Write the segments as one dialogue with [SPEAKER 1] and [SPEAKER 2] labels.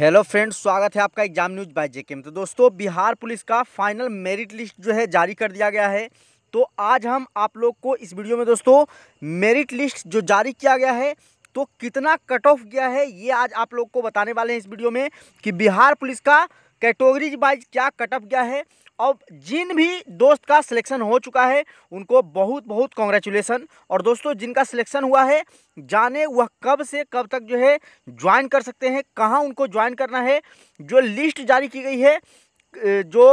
[SPEAKER 1] hello friends स्वागत है आपका एग्जाम न्यूज बाय जेके में तो दोस्तों बिहार पुलिस का फाइनल मेरिट लिस्ट जो है जारी कर दिया गया है तो आज हम आप लोग को इस वीडियो में दोस्तों मेरिट लिस्ट जो जारी किया गया है तो कितना कट ऑफ गया है ये आज आप लोग को बताने वाले हैं इस वीडियो में कि बिहार पुलिस का कैटेगरीज वाइज क्या कटअप गया है और जिन भी दोस्त का सिलेक्शन हो चुका है उनको बहुत बहुत कॉन्ग्रेचुलेसन और दोस्तों जिनका सिलेक्शन हुआ है जाने वह कब से कब तक जो है ज्वाइन कर सकते हैं कहाँ उनको ज्वाइन करना है जो लिस्ट जारी की गई है जो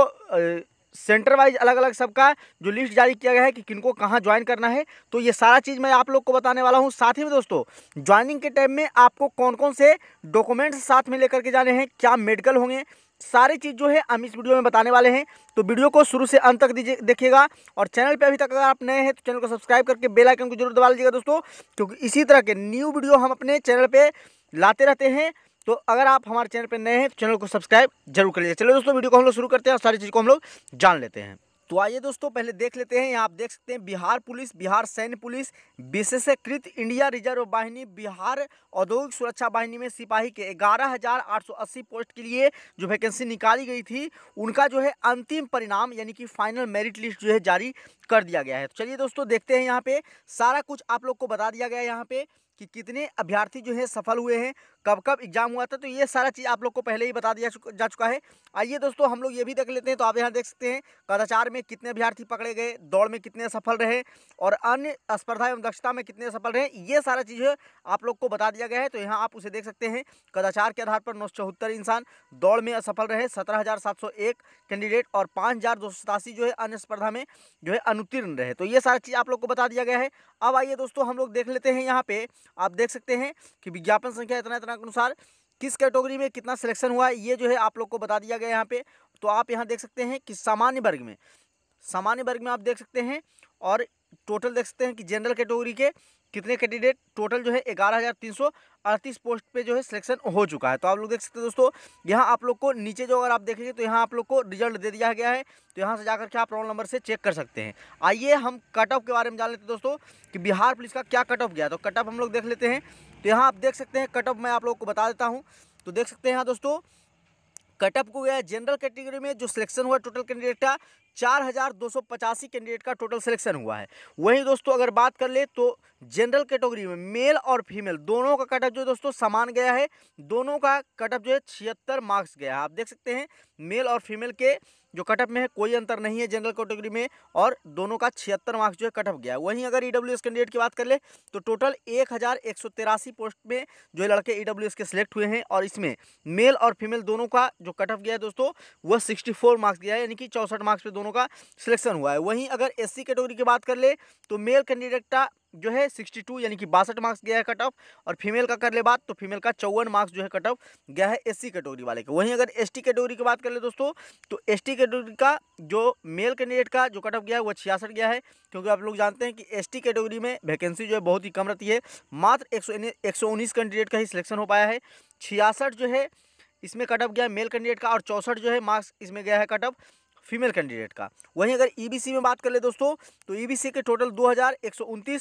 [SPEAKER 1] सेंटर वाइज अलग अलग सबका जो लिस्ट जारी किया गया है कि किनको कहाँ ज्वाइन करना है तो ये सारा चीज़ मैं आप लोग को बताने वाला हूँ साथ ही में दोस्तों ज्वाइनिंग के टाइम में आपको कौन कौन से डॉक्यूमेंट्स साथ में लेकर के जाने हैं क्या मेडिकल होंगे सारी चीज़ जो है हम इस वीडियो में बताने वाले हैं तो वीडियो को शुरू से अंत तक दीजिए देखिएगा और चैनल पे अभी तक अगर आप नए हैं तो चैनल को सब्सक्राइब करके बेल आइकन को जरूर दबा लीजिएगा दोस्तों क्योंकि इसी तरह के न्यू वीडियो हम अपने चैनल पे लाते रहते हैं तो अगर आप हमारे चैनल पर नए हैं तो चैनल को सब्सक्राइब जरूर कर लीजिए चलो दोस्तों वीडियो को हम लोग शुरू करते हैं और सारी चीज़ को हम लोग जान लेते हैं तो आइए दोस्तों पहले देख लेते हैं यहाँ आप देख सकते हैं बिहार पुलिस बिहार सैन्य पुलिस विशेषकृत इंडिया रिजर्व वाहिनी बिहार औद्योगिक सुरक्षा वाहिनी में सिपाही के ग्यारह हज़ार आठ सौ अस्सी पोस्ट के लिए जो वैकेंसी निकाली गई थी उनका जो है अंतिम परिणाम यानी कि फाइनल मेरिट लिस्ट जो है जारी कर दिया गया है तो चलिए दोस्तों देखते हैं यहाँ पे सारा कुछ आप लोग को बता दिया गया है यहाँ पे कि कितने अभ्यर्थी जो है सफल हुए हैं कब कब एग्जाम हुआ था तो ये सारा चीज़ आप लोग को पहले ही बता दिया जा चुका है आइए दोस्तों हम लोग ये भी देख लेते हैं तो आप यहाँ देख सकते हैं कदाचार में कितने अभ्यार्थी पकड़े गए दौड़ में कितने सफल रहे और अन्य स्पर्धा एवं दक्षता में कितने सफल रहे ये सारा चीज़ आप लोग को बता दिया गया है तो यहाँ आप उसे देख सकते हैं कदाचार के आधार पर नौ इंसान दौड़ में असफल रहे सत्रह कैंडिडेट और पाँच जो है अन्य स्पर्धा में जो है अनुतीर्ण रहे तो ये सारा चीज़ आप लोग को बता दिया गया है अब आइए दोस्तों हम लोग देख लेते हैं यहाँ पे आप देख सकते हैं कि विज्ञापन संख्या इतना इतना के अनुसार किस कैटेगरी में कितना सिलेक्शन हुआ है ये जो है आप लोग को बता दिया गया यहाँ पे तो आप यहाँ देख सकते हैं कि सामान्य वर्ग में सामान्य वर्ग में आप देख सकते हैं और टोटल देख सकते हैं कि जनरल कैटेगरी के कितने कैंडिडेट टोटल जो है ग्यारह हज़ार तीन सौ अड़तीस पोस्ट पे जो है सिलेक्शन हो चुका है तो आप लोग देख सकते हैं दोस्तों यहाँ आप लोग को नीचे जो अगर आप देखेंगे तो यहाँ आप लोग को रिजल्ट दे दिया गया है तो यहाँ से जा के आप रोल नंबर से चेक कर सकते हैं आइए हम कट ऑफ के बारे में जान लेते हैं दोस्तों कि बिहार पुलिस का क्या कट ऑफ गया तो कट ऑफ हम लोग देख लेते हैं तो यहाँ आप देख सकते हैं कट ऑफ मैं आप लोग को बता देता हूँ तो देख सकते हैं यहाँ दोस्तों कटअप को गया जनरल कैटेगरी में जो सिलेक्शन हुआ टोटल कैंडिडेट का चार हज़ार दो सौ पचासी कैंडिडेट का टोटल सिलेक्शन हुआ है वहीं दोस्तों अगर बात कर ले तो जनरल कैटेगरी में मेल और फीमेल दोनों का कटअप जो है दोस्तों समान गया है दोनों का कटअप जो है छिहत्तर मार्क्स गया है आप देख सकते हैं मेल और फीमेल के जो कटअप में है कोई अंतर नहीं है जनरल कैटेगरी में और दोनों का छिहत्तर मार्क्स जो है कटअप गया वहीं अगर ई कैंडिडेट की बात कर ले तो टोटल एक पोस्ट में जो लड़के ई के सिलेक्ट हुए हैं और इसमें मेल और फीमेल दोनों का जो कटअप गया है दोस्तों वह सिक्सटी मार्क्स गया है यानी कि चौंसठ मार्क्स पर दोनों का सिलेक्शन हुआ है वहीं अगर एस कैटेगरी की बात कर ले तो मेल कैंडिडेट का जो है सिक्सटी टू यानी कि बासठ मार्क्स गया है कट ऑफ और फीमेल का कर ले बात तो फीमेल का चौवन मार्क्स जो है कट ऑफ गया है एससी कैटेगरी वाले का वहीं अगर एसटी कैटेगरी की बात कर ले दोस्तों तो एसटी कैटेगरी का जो मेल कैंडिडेट का जो कट ऑफ गया है वो छियासठ गया है क्योंकि आप लोग जानते हैं कि टी कैटेगरी में वैकेंसी जो है बहुत ही कम रहती है मात्र एक सौ कैंडिडेट का ही सिलेक्शन हो पाया है छियासठ जो है इसमें कट ऑफ गया मेल कैंडिडेट का और चौंसठ जो है मार्क्स इसमें गया है कट ऑफ फीमेल कैंडिडेट का वहीं अगर ईबीसी e में बात कर ले दोस्तों तो ईबीसी e के टोटल दो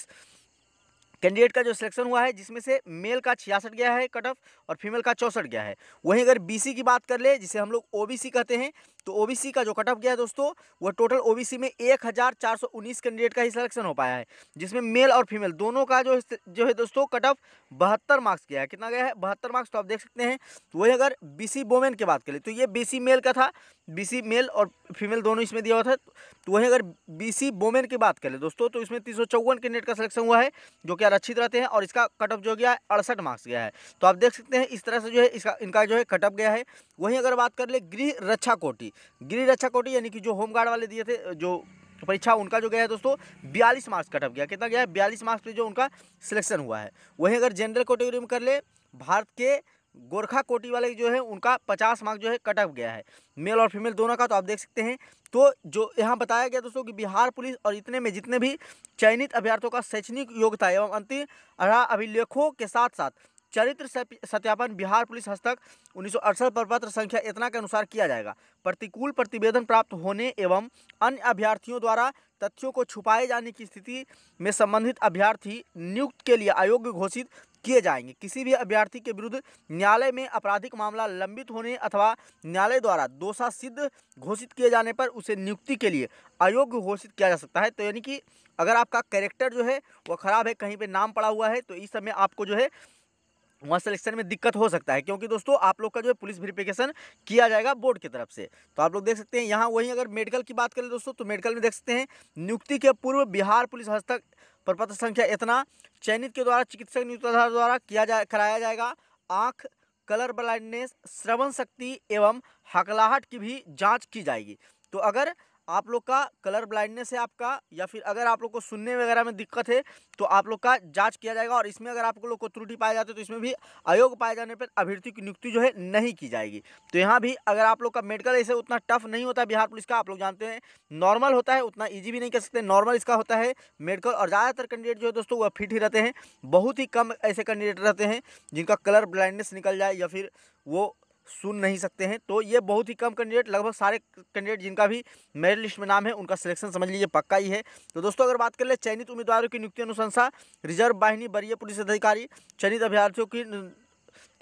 [SPEAKER 1] कैंडिडेट का जो सिलेक्शन हुआ है जिसमें से मेल का छियासठ गया है कट ऑफ और फीमेल का चौंसठ गया है वहीं अगर बीसी की बात कर ले जिसे हम लोग ओ कहते हैं तो ओ का जो कट ऑफ गया है दोस्तों वह टोटल ओ में एक कैंडिडेट का ही सिलेक्शन हो पाया है जिसमें मेल और फीमेल दोनों का जो जो है दोस्तों कट ऑफ बहत्तर मार्क्स गया है कितना गया है बहत्तर मार्क्स तो आप देख सकते हैं तो वहीं अगर बी सी वोमेन की बात करें तो ये बी मेल का था बीसी मेल और फीमेल दोनों इसमें दिया हुआ था तो वहीं अगर बीसी वोमेन की बात करें दोस्तों तो इसमें तीन सौ चौवन के नेट का सिलेक्शन हुआ है जो कि आरक्षित रहते हैं और इसका कटअप जो गया है अड़सठ मार्क्स गया है तो आप देख सकते हैं इस तरह से जो है इसका इनका जो है कटअप गया है वहीं अगर बात कर ले गृह रक्षा कोटि गृह रक्षा कोटि यानी कि जो होमगार्ड वाले दिए थे जो परीक्षा उनका जो गया है दोस्तों बयालीस मार्क्स कटअप गया कितना गया है बयालीस मार्क्स पर जो उनका सिलेक्शन हुआ है वहीं अगर जनरल कैटेगरी में कर ले भारत के गोरखा कोटी वाले जो है उनका पचास मार्क जो है कटअप गया है मेल और फीमेल दोनों का तो आप देख सकते हैं तो जो यहाँ बताया गया दोस्तों कि बिहार पुलिस और इतने में जितने भी चयनित अभ्यर्थियों का शैक्षणिक योग्यता एवं अंतिम अभिलेखों के साथ साथ चरित्र सत्यापन बिहार पुलिस हस्तक उन्नीस प्रपत्र संख्या इतना के अनुसार किया जाएगा प्रतिकूल प्रतिवेदन प्राप्त होने एवं अन्य अभ्यर्थियों द्वारा तथ्यों को छुपाए जाने की स्थिति में संबंधित अभ्यर्थी नियुक्त के लिए अयोग्य घोषित किए जाएंगे किसी भी अभ्यर्थी के विरुद्ध न्यायालय में आपराधिक मामला लंबित होने अथवा न्यायालय द्वारा दोषा सिद्ध घोषित किए जाने पर उसे नियुक्ति के लिए अयोग्य घोषित किया जा सकता है तो यानी कि अगर आपका कैरेक्टर जो है वह खराब है कहीं पर नाम पड़ा हुआ है तो इस समय आपको जो है वहाँ सिलेक्शन में दिक्कत हो सकता है क्योंकि दोस्तों आप लोग का जो है पुलिस वेरिफिकेशन किया जाएगा बोर्ड की तरफ से तो आप लोग देख सकते हैं यहाँ वहीं अगर मेडिकल की बात करें दोस्तों तो मेडिकल में देख सकते हैं नियुक्ति के पूर्व बिहार पुलिस हस्तक प्रपत्र संख्या इतना चयनित के द्वारा चिकित्सक नियुक्त द्वारा किया जा कराया जाएगा आँख कलर ब्लाइंडनेस श्रवण शक्ति एवं हकलाहट की भी जांच की जाएगी तो अगर आप लोग का कलर ब्लाइंडनेस है आपका या फिर अगर आप लोग को सुनने वगैरह में दिक्कत है तो आप लोग का जांच किया जाएगा और इसमें अगर आप लोग को त्रुटि पाया जाता है तो इसमें भी आयोग पाए जाने पर अभ्यर्थी की नियुक्ति जो है नहीं की जाएगी तो यहाँ भी अगर आप लोग का मेडिकल ऐसे उतना टफ नहीं होता है बिहार पुलिस का आप लोग जानते हैं नॉर्मल होता है उतना ईजी भी नहीं कर सकते नॉर्मल इसका होता है मेडिकल और ज़्यादातर कैंडिडेट जो है दोस्तों वह फिट ही रहते हैं बहुत ही कम ऐसे कैंडिडेट रहते हैं जिनका कलर ब्लाइंडनेस निकल जाए या फिर वो सुन नहीं सकते हैं तो ये बहुत ही कम कैंडिडेट लगभग सारे कैंडिडेट जिनका भी मेरिट लिस्ट में नाम है उनका सिलेक्शन समझ लीजिए पक्का ही है तो दोस्तों अगर बात कर ले चयनित उम्मीदवारों की नियुक्ति अनुशंसा रिजर्व वाहिनी वरीय पुलिस अधिकारी चयनित अभ्यर्थियों की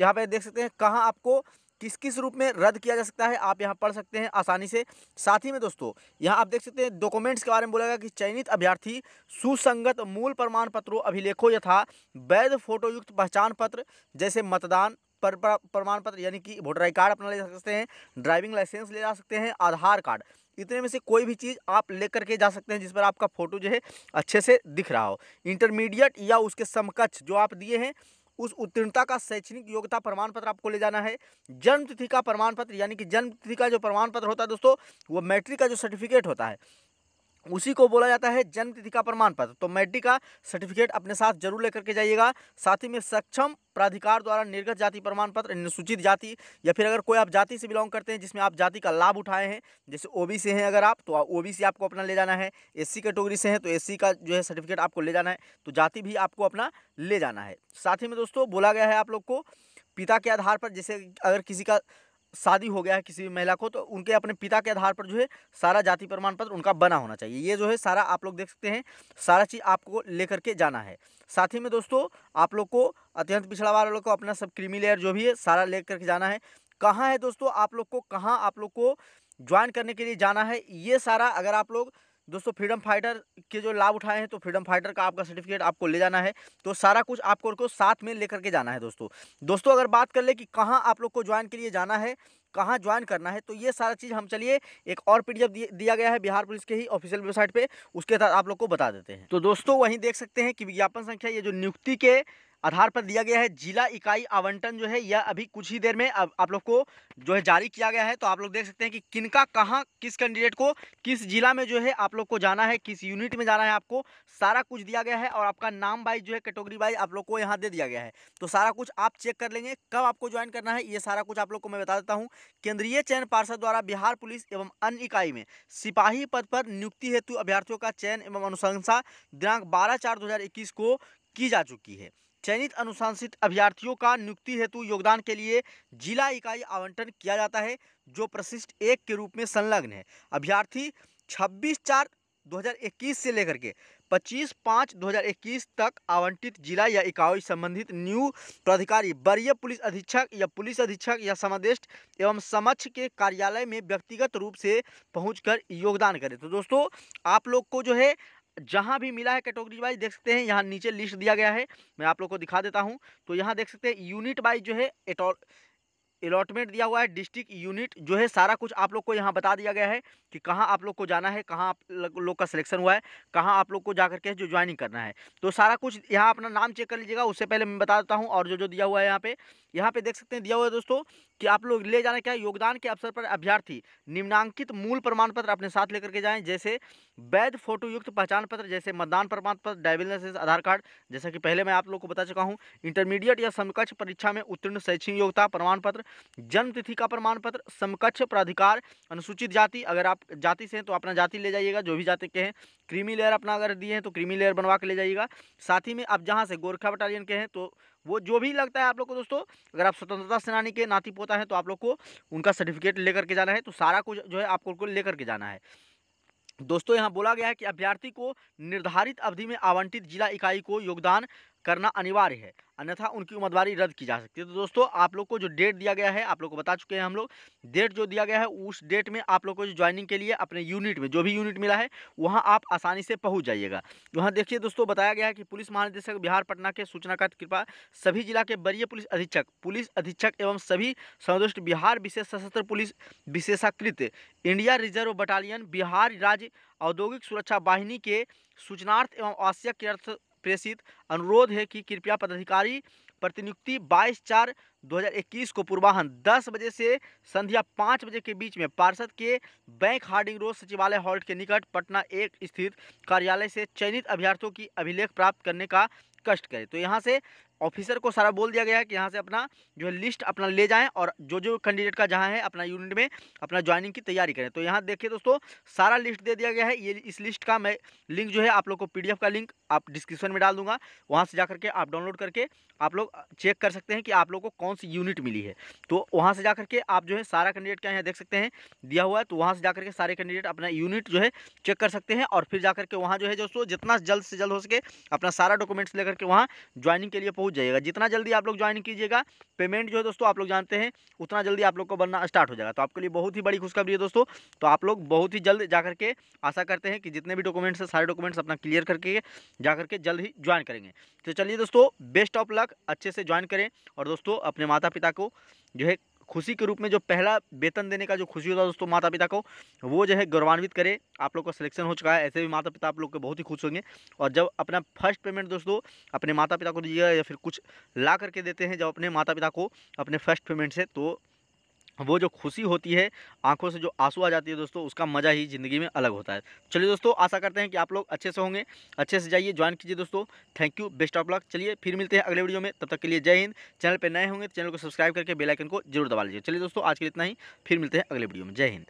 [SPEAKER 1] यहाँ पर देख सकते हैं कहाँ आपको किस किस रूप में रद्द किया जा सकता है आप यहाँ पढ़ सकते हैं आसानी से साथ ही में दोस्तों यहाँ आप देख सकते हैं डॉक्यूमेंट्स के बारे में बोला गया कि चयनित अभ्यर्थी सुसंगत मूल प्रमाण पत्रों अभिलेखों यथा वैध फोटोयुक्त पहचान पत्र जैसे मतदान पर, प्रमाण पत्र यानी कि वोटर आई कार्ड अपना ले जा सकते हैं ड्राइविंग लाइसेंस ले जा सकते हैं आधार कार्ड इतने में से कोई भी चीज़ आप लेकर के जा सकते हैं जिस पर आपका फ़ोटो जो है अच्छे से दिख रहा हो इंटरमीडिएट या उसके समकक्ष जो आप दिए हैं उस उत्तीर्णता का शैक्षणिक योग्यता प्रमाण पत्र आपको ले जाना है जन्म तिथि का प्रमाण पत्र यानी कि जन्म तिथि का जो प्रमाण पत्र होता है दोस्तों वो मैट्रिक का जो सर्टिफिकेट होता है उसी को बोला जाता है जन्म तिथि का प्रमाण पत्र तो मैट्रिक का सर्टिफिकेट अपने साथ जरूर लेकर के जाइएगा साथ ही में सक्षम प्राधिकार द्वारा निर्गत जाति प्रमाण पत्र अनुसूचित जाति या फिर अगर कोई आप जाति से बिलोंग करते हैं जिसमें आप जाति का लाभ उठाए हैं जैसे ओबीसी हैं अगर आप तो ओबीसी आपको अपना ले जाना है एससी कैटेगरी से हैं तो एससी का जो है सर्टिफिकेट आपको ले जाना है तो जाति भी आपको अपना ले जाना है साथ ही में दोस्तों बोला गया है आप लोग को पिता के आधार पर जैसे अगर किसी का शादी हो गया है किसी भी महिला को तो उनके अपने पिता के आधार पर जो है सारा जाति प्रमाण पत्र उनका बना होना चाहिए ये जो है सारा आप लोग देख सकते हैं सारा चीज़ आपको लेकर के जाना है साथ ही में दोस्तों आप लोग को अत्यंत पिछड़ा लोग को अपना सब क्रीमी लेयर जो भी है सारा ले करके जाना है कहाँ है दोस्तों आप लोग को कहाँ आप लोग को ज्वाइन करने के लिए जाना है ये सारा अगर आप लोग दोस्तों फ्रीडम फाइटर के जो लाभ उठाए हैं तो फ्रीडम फाइटर का आपका सर्टिफिकेट आपको ले जाना है तो सारा कुछ आपको उनको साथ में लेकर के जाना है दोस्तों दोस्तों अगर बात कर ले कि कहाँ आप लोग को ज्वाइन के लिए जाना है कहाँ ज्वाइन करना है तो ये सारा चीज़ हम चलिए एक और पीडीएफ दिया गया है बिहार पुलिस के ही ऑफिशियल वेबसाइट पर उसके तहत आप लोग को बता देते हैं तो दोस्तों वहीं देख सकते हैं कि विज्ञापन संख्या ये जो नियुक्ति के आधार पर दिया गया है जिला इकाई आवंटन जो है यह अभी कुछ ही देर में अब आप लोग को जो है जारी किया गया है तो आप लोग देख सकते हैं कि किनका कहाँ किस कैंडिडेट को किस जिला में जो है आप लोग को जाना है किस यूनिट में जाना है आपको सारा कुछ दिया गया है और आपका नाम वाइज जो है कैटेगरी वाइज आप लोग को यहाँ दे दिया गया है तो सारा कुछ आप चेक कर लेंगे कब आपको ज्वाइन करना है ये सारा कुछ आप लोग को मैं बता देता हूँ केंद्रीय चयन पार्षद द्वारा बिहार पुलिस एवं अन्य इकाई में सिपाही पद पर नियुक्ति हेतु अभ्यर्थियों का चयन एवं अनुशंसा दिनांक बारह चार दो को की जा चुकी है चयनित अनुशासित अभ्यर्थियों का नियुक्ति हेतु योगदान के लिए जिला इकाई आवंटन किया जाता है जो प्रशिष्ट एक के रूप में संलग्न है अभ्यर्थी 26 चार 2021 से लेकर के 25 पाँच 2021 तक आवंटित जिला या इकाई संबंधित न्यू प्राधिकारी वरीय पुलिस अधीक्षक या पुलिस अधीक्षक या समादेष्ट एवं समक्ष के कार्यालय में व्यक्तिगत रूप से पहुंचकर योगदान करें तो दोस्तों आप लोग को जो है जहाँ भी मिला है कैटेगरी वाइज देख सकते हैं यहाँ नीचे लिस्ट दिया गया है मैं आप लोग को दिखा देता हूँ तो यहाँ देख सकते हैं यूनिट वाइज जो है एटॉल अलॉटमेंट दिया हुआ है डिस्ट्रिक्ट यूनिट जो है सारा कुछ आप लोग को यहाँ बता दिया गया है कि कहाँ आप लोग को जाना है कहाँ आप लोग का सिलेक्शन हुआ है कहाँ आप लोग को जा करके जो ज्वाइनिंग करना है तो सारा कुछ यहाँ अपना नाम चेक कर लीजिएगा उससे पहले मैं बता देता हूँ और जो जो दिया हुआ है यहाँ पे यहाँ पे देख सकते हैं दिया हुआ है दोस्तों कि आप लोग ले जाने क्या योगदान के अवसर पर अभ्यर्थी निम्नांकित मूल प्रमाण पत्र अपने साथ लेकर के जाएं जैसे वैध फोटोयुक्त पहचान पत्र जैसे मतदान प्रमाण पत्र ड्राइविंग लाइसेंस आधार कार्ड जैसा कि पहले मैं आप लोग को बता चुका हूँ इंटरमीडिएट या समकक्ष परीक्षा में उत्तीर्ण शैक्षणिक योग्यता प्रमाण पत्र जन्मतिथि का प्रमाण पत्र समकक्ष प्राधिकार अनुसूचित जाति अगर आप जाति से हैं तो अपना जाति ले जाइएगा जो भी जाति के हैं क्रीमी लेयर अपना अगर दिए हैं तो क्रीमी लेयर बनवा के ले जाइएगा साथ ही में आप जहाँ से गोरखा बटालियन के हैं तो वो जो भी लगता है आप लोग को दोस्तों अगर आप स्वतंत्रता सेनानी के नाती पोता हैं तो आप लोग को उनका सर्टिफिकेट लेकर के जाना है तो सारा कुछ जो है आप लोग को लेकर के जाना है दोस्तों यहाँ बोला गया है कि अभ्यर्थी को निर्धारित अवधि में आवंटित जिला इकाई को योगदान करना अनिवार्य है अन्यथा उनकी उम्मीदवारी रद्द की जा सकती है तो दोस्तों आप लोग को जो डेट दिया गया है आप लोग को बता चुके हैं हम लोग डेट जो दिया गया है उस डेट में आप लोग को जो ज्वाइनिंग के लिए अपने यूनिट में जो भी यूनिट मिला है वहाँ आप आसानी से पहुँच जाइएगा वहाँ देखिए दोस्तों बताया गया है कि पुलिस महानिदेशक बिहार पटना के का कृपा सभी जिला के वरीय पुलिस अधीक्षक पुलिस अधीक्षक एवं सभी संतुष्ट बिहार विशेष सशस्त्र पुलिस विशेषाकृत इंडिया रिजर्व बटालियन बिहार राज्य औद्योगिक सुरक्षा वाहिनी के सूचनार्थ एवं आवश्यक प्रेषित अनुरोध है कि कृपया पदाधिकारी प्रतिनियुक्ति 22 चार 2021 को पूर्वाहन 10 बजे से संध्या 5 बजे के बीच में पार्षद के बैंक हार्डिंग रोड सचिवालय हॉल्ट के निकट पटना एक स्थित कार्यालय से चयनित अभ्यर्थियों की अभिलेख प्राप्त करने का कष्ट करें तो यहाँ से ऑफिसर को सारा बोल दिया गया है कि यहाँ से अपना जो है लिस्ट अपना ले जाएँ और जो जो कैंडिडेट का जहाँ है अपना यूनिट में अपना ज्वाइनिंग की तैयारी करें तो यहाँ देखिए दोस्तों सारा लिस्ट दे दिया गया है ये इस लिस्ट का मैं लिंक जो है आप लोग को पी का लिंक आप डिस्क्रिप्शन में डाल दूंगा वहाँ से जा करके आप डाउनलोड करके आप लोग चेक कर सकते हैं कि आप लोग को कौन सी यूनिट मिली है तो वहाँ से जा करके आप जो है सारा कैंडिडेट क्या यहाँ देख सकते हैं दिया हुआ है तो वहाँ से जा करके सारे कैंडिडेट अपना यूनिट जो है चेक कर सकते हैं और फिर जा करके वहाँ जो है दोस्तों जितना जल्द से जल्द हो सके अपना सारा डॉक्यूमेंट्स लेकर के वहाँ ज्वाइनिंग के लिए पहुँच पहुंच जाएगा जितना जल्दी आप लोग ज्वाइन कीजिएगा पेमेंट जो है दोस्तों आप लोग जानते हैं उतना जल्दी आप लोग को बनना स्टार्ट हो जाएगा तो आपके लिए बहुत ही बड़ी खुशखबरी है दोस्तों तो आप लोग बहुत ही जल्द जा करके आशा करते हैं कि जितने भी डॉक्यूमेंट्स हैं सारे डॉक्यूमेंट्स अपना क्लियर करके जा करके जल्द ही ज्वाइन करेंगे तो चलिए दोस्तों बेस्ट ऑफ लक अच्छे से ज्वाइन करें और दोस्तों अपने माता पिता को जो है खुशी के रूप में जो पहला वेतन देने का जो खुशी होता है दोस्तों माता पिता को वो जो है गौरवान्वित करे आप लोग का सिलेक्शन हो चुका है ऐसे भी माता पिता आप लोग के बहुत ही खुश होंगे और जब अपना फर्स्ट पेमेंट दोस्तों अपने माता पिता को दीजिएगा या फिर कुछ ला करके देते हैं जब अपने माता पिता को अपने फर्स्ट पेमेंट से तो वो जो खुशी होती है आंखों से जो आंसू आ जाती है दोस्तों उसका मज़ा ही ज़िंदगी में अलग होता है चलिए दोस्तों आशा करते हैं कि आप लोग अच्छे से होंगे अच्छे से जाइए ज्वाइन कीजिए दोस्तों thank you best of luck चलिए फिर मिलते हैं अगले वीडियो में तब तक के लिए जय हिंद चैनल पर नए होंगे तो चैनल को सब्सक्राइब करके बेलाइकन को जरूर दबा लीजिए चलिए दोस्तों आज के लिए इतना ही फिर मिलते हैं अगले वीडियो में जय हिंद